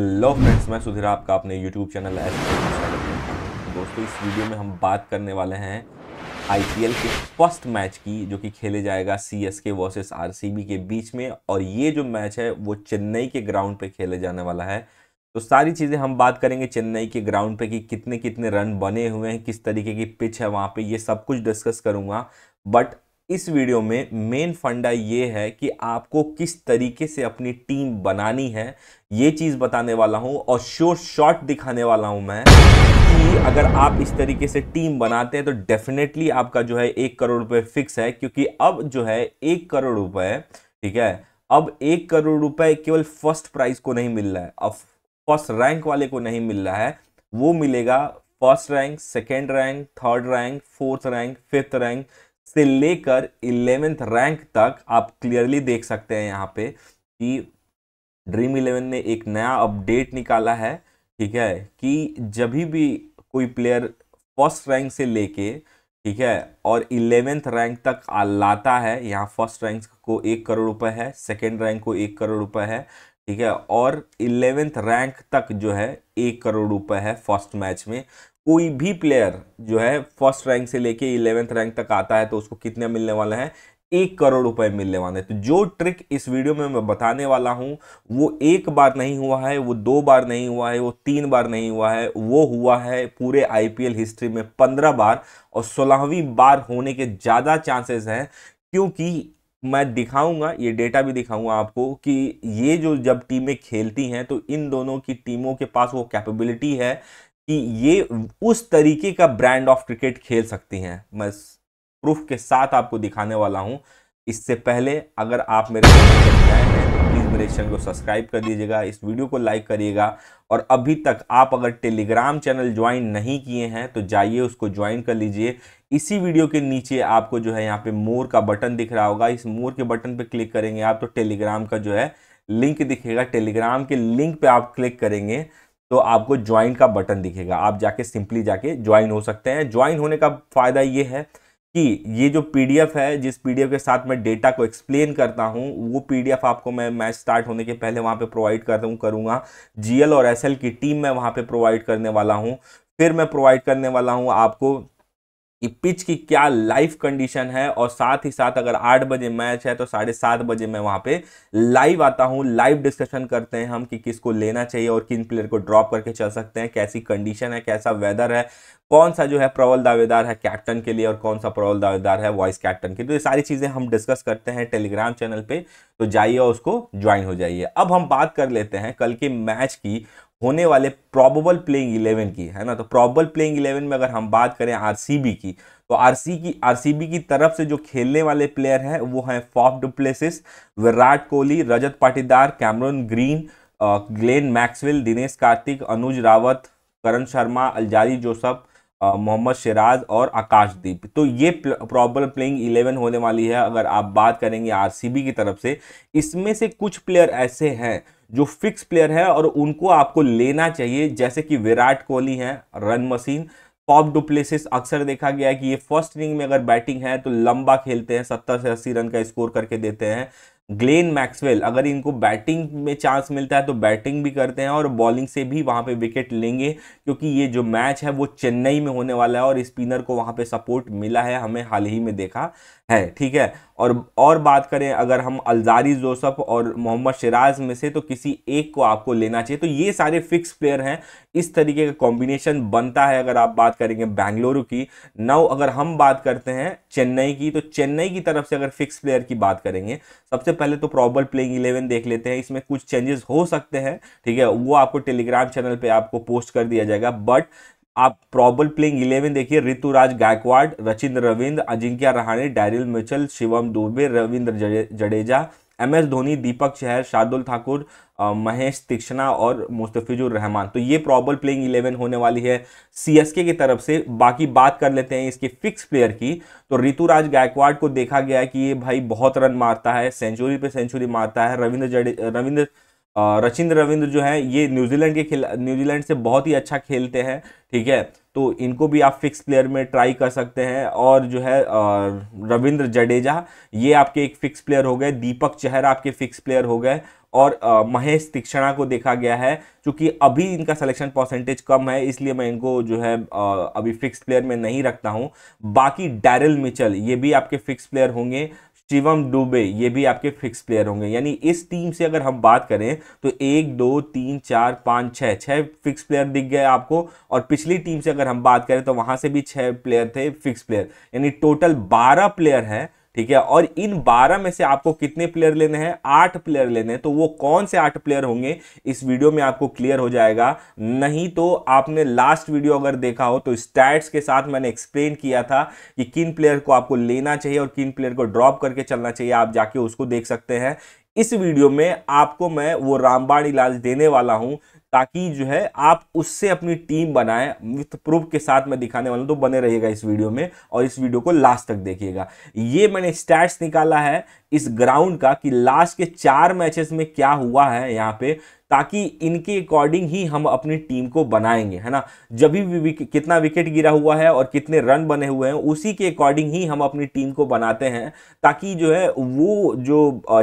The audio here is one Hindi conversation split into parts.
हेलो फ्रेंड्स मैं सुधीर आपका अपने यूट्यूब चैनल एस दोस्तों इस वीडियो में हम बात करने वाले हैं आईपीएल के फर्स्ट मैच की जो कि खेले जाएगा C S K versus R के बीच में और ये जो मैच है वो चेन्नई के ग्राउंड पे खेले जाने वाला है तो सारी चीज़ें हम बात करेंगे चेन्नई के ग्राउंड पे कि कितने कितने रन बने हुए हैं किस तरीके की पिच है वहाँ पे ये सब कुछ डिस्कस करूँगा बट इस वीडियो में मेन फंडा ये है कि आपको किस तरीके से अपनी टीम बनानी है ये चीज़ बताने वाला हूँ और शो शॉट दिखाने वाला हूँ मैं कि अगर आप इस तरीके से टीम बनाते हैं तो डेफिनेटली आपका जो है एक करोड़ रुपए फिक्स है क्योंकि अब जो है एक करोड़ रुपए ठीक है अब एक करोड़ रुपए केवल फर्स्ट प्राइज को नहीं मिल रहा है अब फर्स्ट रैंक वाले को नहीं मिल रहा है वो मिलेगा first rank second rank third rank fourth rank fifth rank से लेकर इलेवेंथ रैंक तक आप क्लियरली देख सकते हैं यहाँ पे कि ड्रीम इलेवन ने एक नया अपडेट निकाला है ठीक है कि जब भी कोई प्लेयर फर्स्ट रैंक से लेके ठीक है और इलेवेंथ रैंक तक लाता है यहाँ फर्स्ट रैंक को एक करोड़ रुपए है सेकेंड रैंक को एक करोड़ रुपए है ठीक है और इलेवेंथ रैंक तक जो है एक करोड़ रुपए है फर्स्ट मैच में कोई भी प्लेयर जो है फर्स्ट रैंक से लेके इलेवेंथ रैंक तक आता है तो उसको कितने मिलने वाले हैं एक करोड़ रुपए मिलने वाले हैं तो जो ट्रिक इस वीडियो में मैं बताने वाला हूं वो एक बार नहीं हुआ है वो दो बार नहीं हुआ है वो तीन बार नहीं हुआ है वो हुआ है पूरे आईपीएल हिस्ट्री में पंद्रह बार और सोलहवीं बार होने के ज़्यादा चांसेस हैं क्योंकि मैं दिखाऊंगा ये डेटा भी दिखाऊंगा आपको कि ये जो जब टीमें खेलती हैं तो इन दोनों की टीमों के पास वो कैपेबिलिटी है कि ये उस तरीके का ब्रांड ऑफ क्रिकेट खेल सकती हैं मैं प्रूफ के साथ आपको दिखाने वाला हूँ इससे पहले अगर आप मेरे हैं मेरे चैनल को सब्सक्राइब कर दीजिएगा इस वीडियो को लाइक करिएगा और अभी तक आप अगर टेलीग्राम चैनल ज्वाइन नहीं किए हैं तो जाइए उसको ज्वाइन कर लीजिए इसी वीडियो के नीचे आपको जो है यहाँ पे मोर का बटन दिख रहा होगा इस मोर के बटन पर क्लिक करेंगे आप तो टेलीग्राम का जो है लिंक दिखेगा टेलीग्राम के लिंक पर आप क्लिक करेंगे तो आपको ज्वाइन का बटन दिखेगा आप जाके सिंपली जाके ज्वाइन हो सकते हैं ज्वाइन होने का फ़ायदा ये है कि ये जो पीडीएफ है जिस पीडीएफ के साथ मैं डेटा को एक्सप्लेन करता हूँ वो पीडीएफ आपको मैं मैच स्टार्ट होने के पहले वहाँ पे प्रोवाइड कर दूँ करूँगा जीएल और एसएल की टीम मैं वहाँ पे प्रोवाइड करने वाला हूँ फिर मैं प्रोवाइड करने वाला हूँ आपको कि पिच की क्या लाइव कंडीशन है और साथ ही साथ अगर आठ बजे मैच है तो साढ़े सात बजे मैं वहां पे लाइव आता हूँ लाइव डिस्कशन करते हैं हम कि किसको लेना चाहिए और किन प्लेयर को ड्रॉप करके चल सकते हैं कैसी कंडीशन है कैसा वेदर है कौन सा जो है प्रबल दावेदार है कैप्टन के लिए और कौन सा प्रबल दावेदार है वॉइस कैप्टन के लिए तो ये सारी चीज़ें हम डिस्कस करते हैं टेलीग्राम चैनल पे तो जाइए और उसको ज्वाइन हो जाइए अब हम बात कर लेते हैं कल के मैच की होने वाले प्रॉबल प्लेइंग इलेवन की है ना तो प्रॉबल प्लेइंग इलेवन में अगर हम बात करें आर की तो आर की आर की तरफ से जो खेलने वाले प्लेयर हैं वो हैं Faf du Plessis Virat Kohli Rajat Patidar Cameron Green Glenn Maxwell Dinesh Karthik Anuj Rawat Karan Sharma Alzarri Joseph Mohammed Siraj और आकाशदीप तो ये प्रॉबल प्लेइंग इलेवन होने वाली है अगर आप बात करेंगे आरसीबी की तरफ से इसमें से कुछ प्लेयर ऐसे हैं जो फिक्स प्लेयर है और उनको आपको लेना चाहिए जैसे कि विराट कोहली हैं रन मशीन पॉप डुप्लेसिस अक्सर देखा गया है कि ये फर्स्ट इनिंग में अगर बैटिंग है तो लंबा खेलते हैं सत्तर से अस्सी रन का स्कोर करके देते हैं ग्लेन मैक्सवेल अगर इनको बैटिंग में चांस मिलता है तो बैटिंग भी करते हैं और बॉलिंग से भी वहां पे विकेट लेंगे क्योंकि ये जो मैच है वो चेन्नई में होने वाला है और स्पिनर को वहां पे सपोर्ट मिला है हमें हाल ही में देखा है ठीक है और और बात करें अगर हम अलजारी जोसफ और मोहम्मद शराज में से तो किसी एक को आपको लेना चाहिए तो ये सारे फिक्स प्लेयर हैं इस तरीके का कॉम्बिनेशन बनता है अगर आप बात करेंगे बेंगलुरु की नव अगर हम बात करते हैं चेन्नई की तो चेन्नई की तरफ से अगर फिक्स प्लेयर की बात करेंगे सबसे पहले तो प्रॉबल प्लेइंग इलेवन देख लेते हैं इसमें कुछ चेंजेस हो सकते हैं ठीक है वो आपको टेलीग्राम चैनल पर आपको पोस्ट कर दिया जाएगा बट आप प्रॉबल प्लेइंग इलेवन देखिए Ruturaj Gaikwad Rachin Ravindra Ajinkya Rahane Daryl Mitchell Shivam Dube Ravindra Jadeja M S Dhoni Deepak Chahar Shardul Thakur Maheesh Theekshana और मुस्तफिजुर रहमान तो ये प्रॉबल प्लेइंग इलेवन होने वाली है सीएसके की तरफ से बाकी बात कर लेते हैं इसके फिक्स प्लेयर की तो ऋतुराज गायकवाड़ को देखा गया है कि ये भाई बहुत रन मारता है सेंचुरी पे सेंचुरी मारता है रविंद्र जडे रविंद्र रचिंद्र रविंद्र जो है ये न्यूजीलैंड के खिला न्यूजीलैंड से बहुत ही अच्छा खेलते हैं ठीक है तो इनको भी आप फिक्स प्लेयर में ट्राई कर सकते हैं और जो है रविंद्र जडेजा ये आपके एक फिक्स प्लेयर हो गए दीपक चहर आपके फिक्स प्लेयर हो गए और महेश तीक्षणा को देखा गया है क्योंकि अभी इनका सिलेक्शन परसेंटेज कम है इसलिए मैं इनको जो है अभी फिक्स प्लेयर में नहीं रखता हूँ बाकी डैरल मिचल ये भी आपके फिक्स प्लेयर होंगे शिवम डुबे ये भी आपके फिक्स प्लेयर होंगे यानी इस टीम से अगर हम बात करें तो एक दो तीन चार पाँच छः छः फिक्स प्लेयर दिख गए आपको और पिछली टीम से अगर हम बात करें तो वहाँ से भी छः प्लेयर थे फिक्स प्लेयर यानी टोटल बारह प्लेयर हैं ठीक है और इन 12 में से आपको कितने प्लेयर लेने हैं आठ प्लेयर लेने हैं तो वो कौन से आठ प्लेयर होंगे इस वीडियो में आपको क्लियर हो जाएगा नहीं तो आपने लास्ट वीडियो अगर देखा हो तो स्टैट्स के साथ मैंने एक्सप्लेन किया था कि किन प्लेयर को आपको लेना चाहिए और किन प्लेयर को ड्रॉप करके चलना चाहिए आप जाके उसको देख सकते हैं इस वीडियो में आपको मैं वो रामबाण इलाज देने वाला हूं ताकि जो है आप उससे अपनी टीम बनाएं विथ प्रूफ के साथ मैं दिखाने वाला हूँ तो बने रहिएगा इस वीडियो में और इस वीडियो को लास्ट तक देखिएगा ये मैंने स्टैट्स निकाला है इस ग्राउंड का कि लास्ट के चार मैचेस में क्या हुआ है यहाँ पे ताकि इनके अकॉर्डिंग ही हम अपनी टीम को बनाएंगे है ना जब भी कितना विकेट गिरा हुआ है और कितने रन बने हुए हैं उसी के अकॉर्डिंग ही हम अपनी टीम को बनाते हैं ताकि जो है वो जो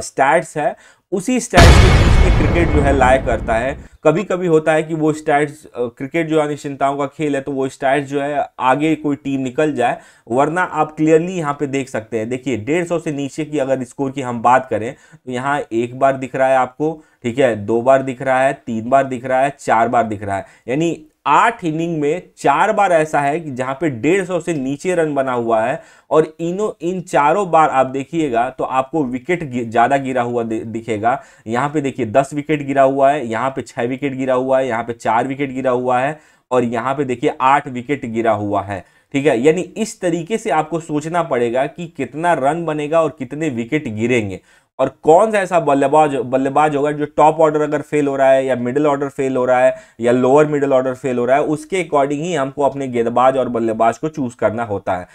स्टैट्स है उसी स्टैट्स के बीच में क्रिकेट जो है लाया करता है कभी कभी होता है कि वो स्टैट्स क्रिकेट जो अनिश्चिंताओं का खेल है तो वो स्टैट्स जो है आगे कोई टीम निकल जाए वरना आप क्लियरली यहाँ पे देख सकते हैं देखिए डेढ़ सौ से नीचे की अगर स्कोर की हम बात करें तो यहाँ एक बार दिख रहा है आपको ठीक है दो बार दिख रहा है तीन बार दिख रहा है चार बार दिख रहा है यानी आठ इनिंग में चार बार ऐसा है कि जहां पे डेढ़ सौ से नीचे रन बना हुआ है और इनो इन चारों बार आप देखिएगा तो आपको विकेट ज़्यादा गिरा हुआ दिखेगा यहां पे देखिए दस विकेट गिरा हुआ है यहां पे छह विकेट गिरा हुआ है यहां पे चार विकेट गिरा हुआ है और यहां पे देखिए आठ विकेट गिरा हुआ है ठीक है यानी इस तरीके से आपको सोचना पड़ेगा कि कितना रन बनेगा और कितने विकेट गिरेंगे और कौन सा ऐसा बल्लेबाज बल्लेबाज होगा जो टॉप ऑर्डर अगर फेल हो रहा है या मिडिल ऑर्डर फेल हो रहा है या लोअर मिडिल ऑर्डर फेल हो रहा है उसके अकॉर्डिंग ही हमको अपने गेंदबाज और बल्लेबाज को चूज करना होता है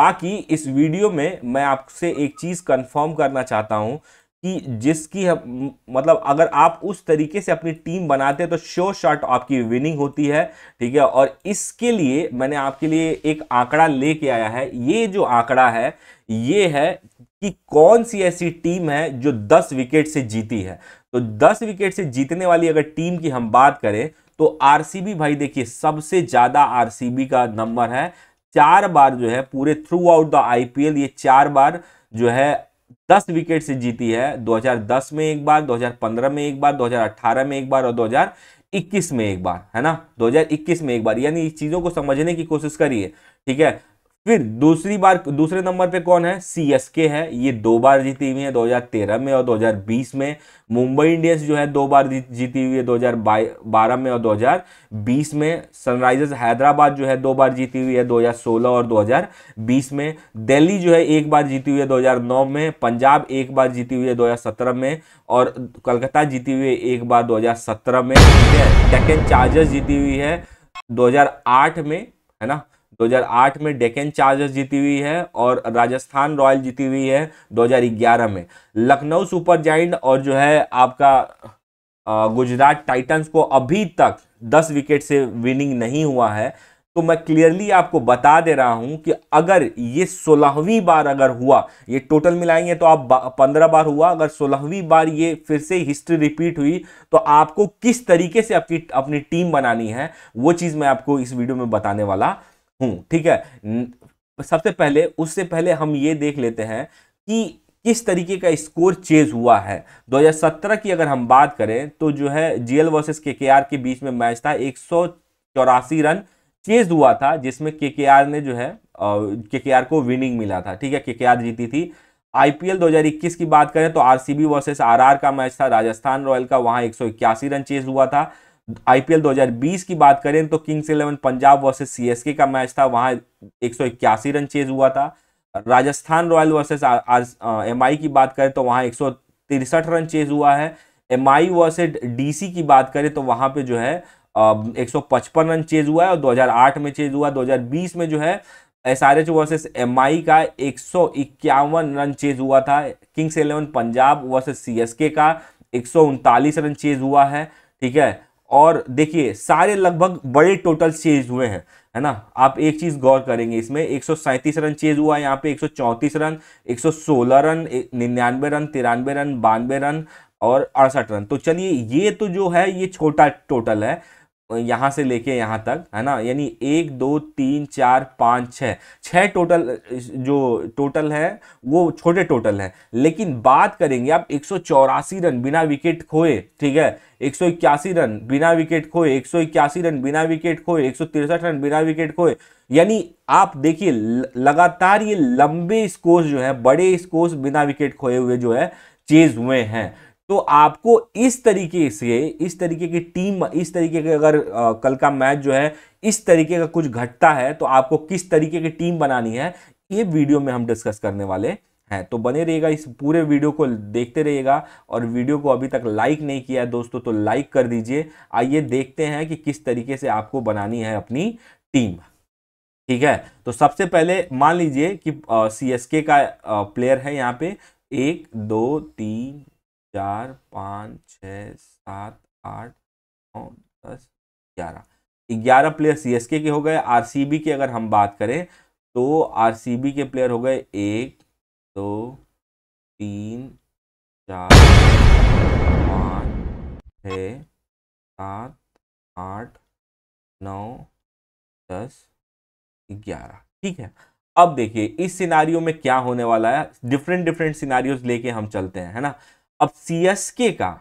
बाकी इस वीडियो में मैं आपसे एक चीज़ कन्फर्म करना चाहता हूँ कि जिसकी हम मतलब अगर आप उस तरीके से अपनी टीम बनाते हैं तो शो शॉट आपकी विनिंग होती है ठीक है और इसके लिए मैंने आपके लिए एक आंकड़ा लेके आया है ये जो आंकड़ा है ये है कि कौन सी ऐसी टीम है जो 10 विकेट से जीती है तो 10 विकेट से जीतने वाली अगर टीम की हम बात करें तो आरसीबी भाई देखिए सबसे ज़्यादा आरसीबी का नंबर है चार बार जो है पूरे थ्रू आउट द आईपीएल ये चार बार जो है दस विकेट से जीती है 2010 में एक बार 2015 में एक बार 2018 में एक बार और 2021 में एक बार है ना 2021 में एक बार यानी चीज़ों को समझने की कोशिश करिए ठीक है फिर दूसरी बार दूसरे नंबर पे कौन है सी है ये दो बार जीती हुई है 2013 में और 2020 में मुंबई इंडियंस जो है दो बार जीती हुई है 2012 में और 2020 में सनराइजर्स हैदराबाद जो है दो बार जीती हुई है 2016 और 2020 में दिल्ली जो है एक बार जीती हुई है 2009 में पंजाब एक बार जीती हुई है 2017 में और कलकत्ता जीती हुई है एक बार दो में ठीक है डेक्कन चार्जर्स जीती हुई है दो में है ना 2008 में डेकन चार्जर्स जीती हुई है और राजस्थान रॉयल जीती हुई है 2011 में लखनऊ सुपर जाइंट और जो है आपका गुजरात टाइटंस को अभी तक 10 विकेट से विनिंग नहीं हुआ है तो मैं क्लियरली आपको बता दे रहा हूं कि अगर ये सोलहवीं बार अगर हुआ ये टोटल मिलाएंगे तो आप बा, पंद्रह बार हुआ अगर सोलहवीं बार ये फिर से हिस्ट्री रिपीट हुई तो आपको किस तरीके से आपकी अपनी टीम बनानी है वो चीज़ मैं आपको इस वीडियो में बताने वाला हूँ ठीक है सबसे पहले उससे पहले हम ये देख लेते हैं कि किस तरीके का स्कोर चेज हुआ है 2017 की अगर हम बात करें तो जो है जीएल वर्सेस केकेआर के बीच में मैच था एक रन चेज हुआ था जिसमें केकेआर ने जो है केकेआर को विनिंग मिला था ठीक है केकेआर जीती थी आईपीएल 2021 की बात करें तो आरसीबी वर्सेस आरआर का मैच था राजस्थान रॉयल का वहां एक रन चेज हुआ था आईपीएल 2020 की बात करें तो Kings Eleven Punjab versus CSK का मैच था वहां एक रन चेज हुआ था राजस्थान रॉयल वर्सेस आई की बात करें तो वहां एक रन चेज हुआ है एम आई वर्सेज डीसी की बात करें तो वहां पे जो है एक सौ रन चेज हुआ है और 2008 में चेज हुआ 2020 में जो है S R H versus M I का एक रन चेज हुआ था Kings Eleven Punjab versus C S K का एक रन चेज हुआ है ठीक है और देखिए सारे लगभग बड़े टोटल चेज हुए हैं है ना आप एक चीज़ गौर करेंगे इसमें एक रन चेज हुआ है यहाँ पे एक रन 116 रन निन्यानवे रन तिरानवे रन बानवे रन और अड़सठ रन तो चलिए ये तो जो है ये छोटा टोटल है यहाँ से लेके यहाँ तक है ना यानी एक दो तीन चार पाँच छः छः टोटल जो टोटल है वो छोटे टोटल हैं लेकिन बात करेंगे आप एक रन बिना विकेट खोए ठीक है एक रन बिना विकेट खोए एक रन बिना विकेट खोए एक रन बिना विकेट खोए यानी आप देखिए लगातार ये लंबे स्कोर्स जो है बड़े स्कोर्स बिना विकेट खोए हुए जो है चेज हुए हैं तो आपको इस तरीके से इस तरीके की टीम इस तरीके के अगर आ, कल का मैच जो है इस तरीके का कुछ घटता है तो आपको किस तरीके की टीम बनानी है ये वीडियो में हम डिस्कस करने वाले हैं तो बने रहिएगा इस पूरे वीडियो को देखते रहिएगा और वीडियो को अभी तक लाइक नहीं किया है दोस्तों तो लाइक कर दीजिए आइए देखते हैं कि किस तरीके से आपको बनानी है अपनी टीम ठीक है तो सबसे पहले मान लीजिए कि सी एस के का आ, प्लेयर है यहाँ पे एक दो तीन चार पाँच छ सात आठ नौ दस ग्यारह ग्यारह प्लेयर एस के हो गए बी की अगर हम बात करें तो बी के प्लेयर हो गए एक दो तीन चार पाँच छ सात आठ नौ दस ग्यारह ठीक है अब देखिए इस सिनारियों में क्या होने वाला है डिफरेंट डिफरेंट सिनारियोज लेके हम चलते हैं है ना अब सी का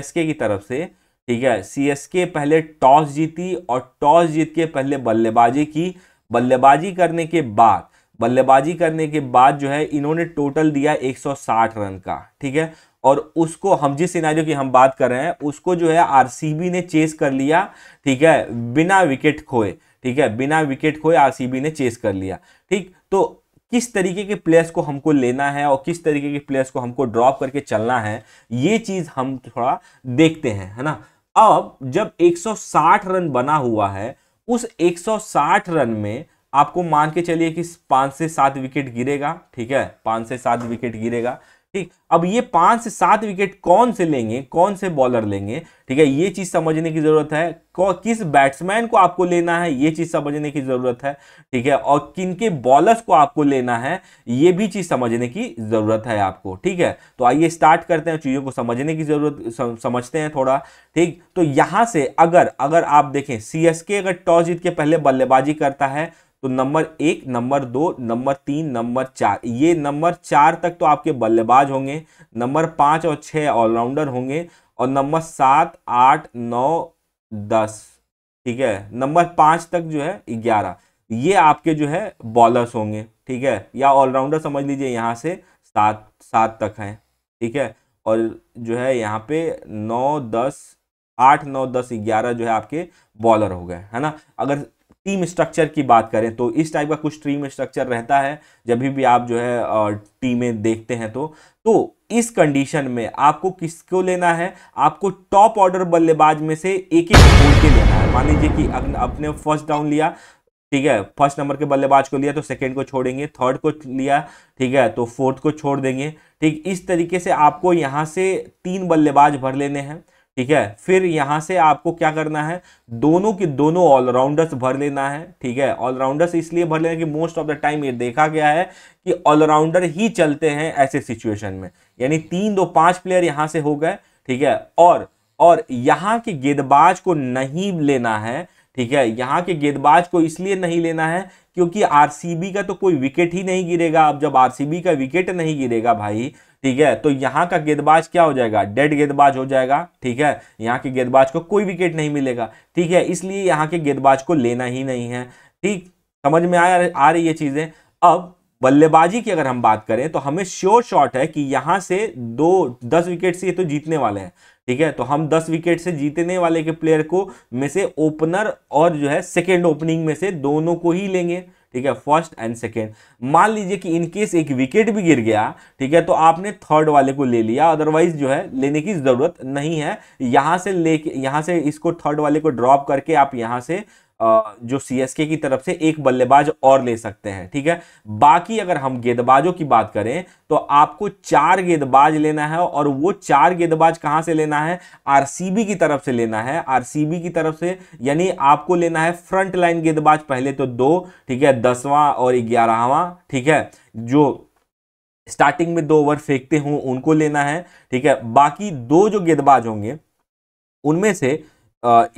सी की तरफ से ठीक है सी पहले टॉस जीती और टॉस जीत के पहले बल्लेबाजी की बल्लेबाजी करने के बाद बल्लेबाजी करने के बाद जो है इन्होंने टोटल दिया 160 रन का ठीक है और उसको हम जिस सिनारियों की हम बात कर रहे हैं उसको जो है आरसीबी ने चेस कर लिया ठीक है बिना विकेट खोए ठीक है बिना विकेट खोए आरसीबी ने चेस कर लिया ठीक तो किस तरीके के प्लेयर्स को हमको लेना है और किस तरीके के प्लेयर्स को हमको ड्रॉप करके चलना है ये चीज़ हम थोड़ा देखते हैं है ना अब जब 160 रन बना हुआ है उस 160 रन में आपको मान के चलिए कि पाँच से सात विकेट गिरेगा ठीक है पाँच से सात विकेट गिरेगा ठीक अब ये पांच से सात विकेट कौन से लेंगे कौन से बॉलर लेंगे ठीक है ये चीज समझने की जरूरत है किस बैट्समैन को आपको लेना है ये चीज समझने की जरूरत है ठीक है और किन के बॉलर्स को आपको लेना है ये भी चीज समझने की जरूरत है आपको ठीक है तो आइए स्टार्ट करते हैं चीजों को समझने की जरूरत समझते हैं थोड़ा ठीक तो यहां से अगर अगर आप देखें सीएसके अगर टॉस जीत के पहले बल्लेबाजी करता है तो नंबर एक नंबर दो नंबर तीन नंबर चार ये नंबर चार तक तो आपके बल्लेबाज होंगे नंबर पाँच और छः ऑलराउंडर होंगे और नंबर सात आठ नौ दस ठीक है नंबर पाँच तक जो है ग्यारह ये आपके जो है बॉलर्स होंगे ठीक है या ऑलराउंडर समझ लीजिए यहाँ से सात सात तक हैं ठीक है और जो है यहाँ पे नौ दस आठ नौ दस ग्यारह जो है आपके बॉलर हो गए है ना अगर टीम स्ट्रक्चर की बात करें तो इस टाइप का कुछ टीम स्ट्रक्चर रहता है जब भी आप जो है टीमें देखते हैं तो तो इस कंडीशन में आपको किसको लेना है आपको टॉप ऑर्डर बल्लेबाज में से एक एक बोल के लेना है मान लीजिए कि अपने फर्स्ट डाउन लिया ठीक है फर्स्ट नंबर के बल्लेबाज को लिया तो सेकेंड को छोड़ेंगे थर्ड को लिया ठीक है तो फोर्थ को छोड़ देंगे ठीक इस तरीके से आपको यहाँ से तीन बल्लेबाज भर लेने हैं ठीक है फिर यहां से आपको क्या करना है दोनों के दोनों ऑलराउंडर्स भर लेना है ठीक है ऑलराउंडर्स इसलिए भर लेना कि मोस्ट ऑफ द टाइम ये देखा गया है कि ऑलराउंडर ही चलते हैं ऐसे सिचुएशन में यानी तीन दो पांच प्लेयर यहां से हो गए ठीक है और और यहां के गेंदबाज को नहीं लेना है ठीक है यहां के गेंदबाज को इसलिए नहीं लेना है क्योंकि आरसीबी का तो कोई विकेट ही नहीं गिरेगा अब जब आरसीबी का विकेट नहीं गिरेगा भाई ठीक है तो यहां का गेंदबाज क्या हो जाएगा डेड गेंदबाज हो जाएगा ठीक है यहाँ के गेंदबाज को कोई विकेट नहीं मिलेगा ठीक है इसलिए यहाँ के गेंदबाज को लेना ही नहीं है ठीक समझ में आया आ रही है चीज़ें अब बल्लेबाजी की अगर हम बात करें तो हमें श्योर शॉट है कि यहां से दो दस विकेट से ये तो जीतने वाले हैं ठीक है तो हम दस विकेट से जीतने वाले के प्लेयर को में से ओपनर और जो है सेकेंड ओपनिंग में से दोनों को ही लेंगे ठीक है फर्स्ट एंड सेकेंड मान लीजिए कि इनकेस एक विकेट भी गिर गया ठीक है तो आपने थर्ड वाले को ले लिया अदरवाइज जो है लेने की ज़रूरत नहीं है यहां से लेके यहाँ से इसको थर्ड वाले को ड्रॉप करके आप यहाँ से जो सीएसके की तरफ से एक बल्लेबाज और ले सकते हैं ठीक है बाकी अगर हम गेंदबाजों की बात करें तो आपको चार गेंदबाज लेना है और वो चार गेंदबाज कहां से लेना है आरसीबी की तरफ से लेना है आरसीबी की तरफ से यानी आपको लेना है फ्रंट लाइन गेंदबाज पहले तो दो ठीक है दसवां और ग्यारहवां ठीक है जो स्टार्टिंग में दो ओवर फेंकते हों उनको लेना है ठीक है बाकी दो जो गेंदबाज होंगे उनमें से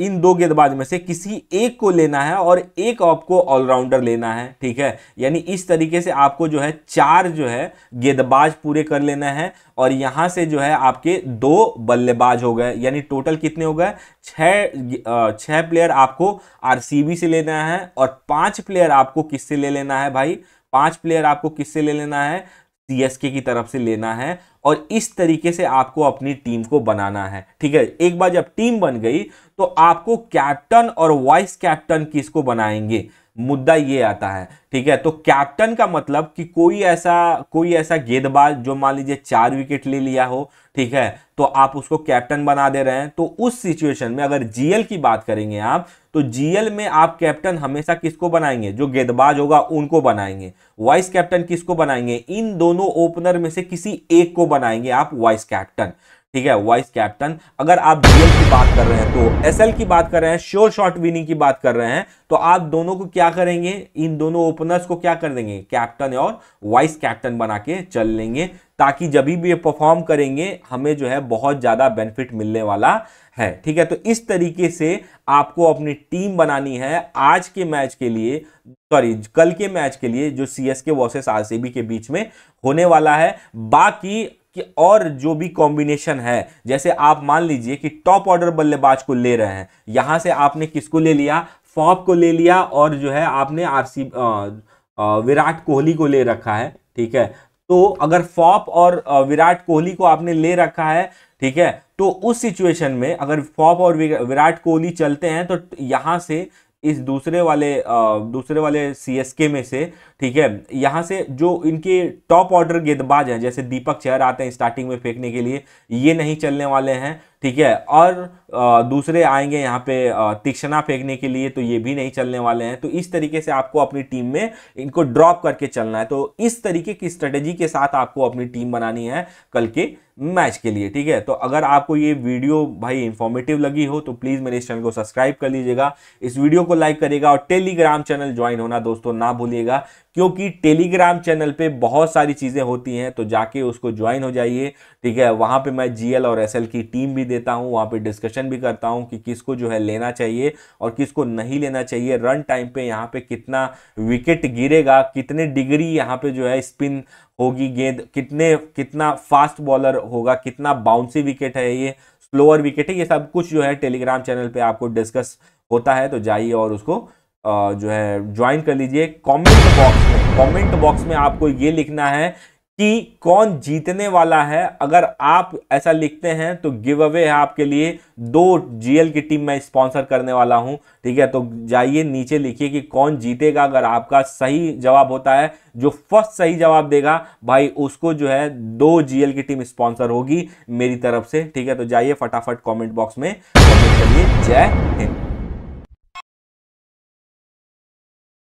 इन दो गेंदबाज में से किसी एक को लेना है और एक आपको ऑलराउंडर लेना है ठीक है यानी इस तरीके से आपको जो है चार जो है गेंदबाज पूरे कर लेना है और यहाँ से जो है आपके दो बल्लेबाज हो गए यानी टोटल कितने हो गए छह छः प्लेयर आपको आरसीबी से लेना है और पांच प्लेयर आपको किससे ले लेना है भाई पांच प्लेयर आपको किससे ले लेना है सी की तरफ से लेना है और इस तरीके से आपको अपनी टीम को बनाना है ठीक है एक बार जब टीम बन गई तो आपको कैप्टन और वाइस कैप्टन किसको बनाएंगे मुद्दा ये आता है ठीक है तो कैप्टन का मतलब कि कोई ऐसा कोई ऐसा गेंदबाज जो मान लीजिए चार विकेट ले लिया हो ठीक है तो आप उसको कैप्टन बना दे रहे हैं तो उस सिचुएशन में अगर जीएल की बात करेंगे आप तो जीएल में आप कैप्टन हमेशा किसको बनाएंगे जो गेंदबाज होगा उनको बनाएंगे वाइस कैप्टन किसको बनाएंगे इन दोनों ओपनर में से किसी एक को बनाएंगे आप वाइस कैप्टन ठीक है वाइस कैप्टन अगर आप डीएल की बात कर रहे हैं तो एसएल की बात कर रहे हैं श्योर शॉट विनिंग की बात कर रहे हैं तो आप दोनों को क्या करेंगे इन दोनों ओपनर्स को क्या कर देंगे कैप्टन और वाइस कैप्टन बना के चल लेंगे ताकि जब भी ये परफॉर्म करेंगे हमें जो है बहुत ज़्यादा बेनिफिट मिलने वाला है ठीक है तो इस तरीके से आपको अपनी टीम बनानी है आज के मैच के लिए सॉरी कल के मैच के लिए जो C S K versus R के बीच में होने वाला है बाकी कि और जो भी कॉम्बिनेशन है जैसे आप मान लीजिए कि टॉप ऑर्डर बल्लेबाज को ले रहे हैं यहां से आपने किसको ले लिया फॉप को ले लिया और जो है आपने आरसी विराट कोहली को ले रखा है ठीक है तो अगर फॉप और विराट कोहली को आपने ले रखा है ठीक है तो उस सिचुएशन में अगर फॉप और विराट कोहली चलते हैं तो यहाँ से इस दूसरे वाले दूसरे वाले सीएसके में से ठीक है यहाँ से जो इनके टॉप ऑर्डर गेंदबाज हैं जैसे दीपक चहर आते हैं स्टार्टिंग में फेंकने के लिए ये नहीं चलने वाले हैं ठीक है और दूसरे आएंगे यहाँ पे तीक्षणा फेंकने के लिए तो ये भी नहीं चलने वाले हैं तो इस तरीके से आपको अपनी टीम में इनको ड्रॉप करके चलना है तो इस तरीके की स्ट्रेटेजी के साथ आपको अपनी टीम बनानी है कल के मैच के लिए ठीक है तो अगर आपको ये वीडियो भाई इंफॉर्मेटिव लगी हो तो प्लीज़ मेरे इस चैनल को सब्सक्राइब कर लीजिएगा इस वीडियो को लाइक करेगा और टेलीग्राम चैनल ज्वाइन होना दोस्तों ना भूलिएगा क्योंकि टेलीग्राम चैनल पे बहुत सारी चीज़ें होती हैं तो जाके उसको ज्वाइन हो जाइए ठीक है वहाँ पे मैं जीएल और एसएल की टीम भी देता हूँ वहाँ पे डिस्कशन भी करता हूँ कि किसको जो है लेना चाहिए और किसको नहीं लेना चाहिए रन टाइम पे यहाँ पे कितना विकेट गिरेगा कितने डिग्री यहाँ पे जो है स्पिन होगी गेंद कितने कितना फास्ट बॉलर होगा कितना बाउंसी विकेट है ये स्लोअर विकेट है ये सब कुछ जो है टेलीग्राम चैनल पर आपको डिस्कस होता है तो जाइए और उसको जो है ज्वाइन कर लीजिए कमेंट बॉक्स में कमेंट बॉक्स में आपको ये लिखना है कि कौन जीतने वाला है अगर आप ऐसा लिखते हैं तो गिव अवे है आपके लिए दो जीएल की टीम मैं स्पॉन्सर करने वाला हूं ठीक है तो जाइए नीचे लिखिए कि कौन जीतेगा अगर आपका सही जवाब होता है जो फर्स्ट सही जवाब देगा भाई उसको जो है दो जीएल की टीम स्पॉन्सर होगी मेरी तरफ से ठीक है तो जाइए फटाफट कॉमेंट बॉक्स में कमेंट करिए जय हिंद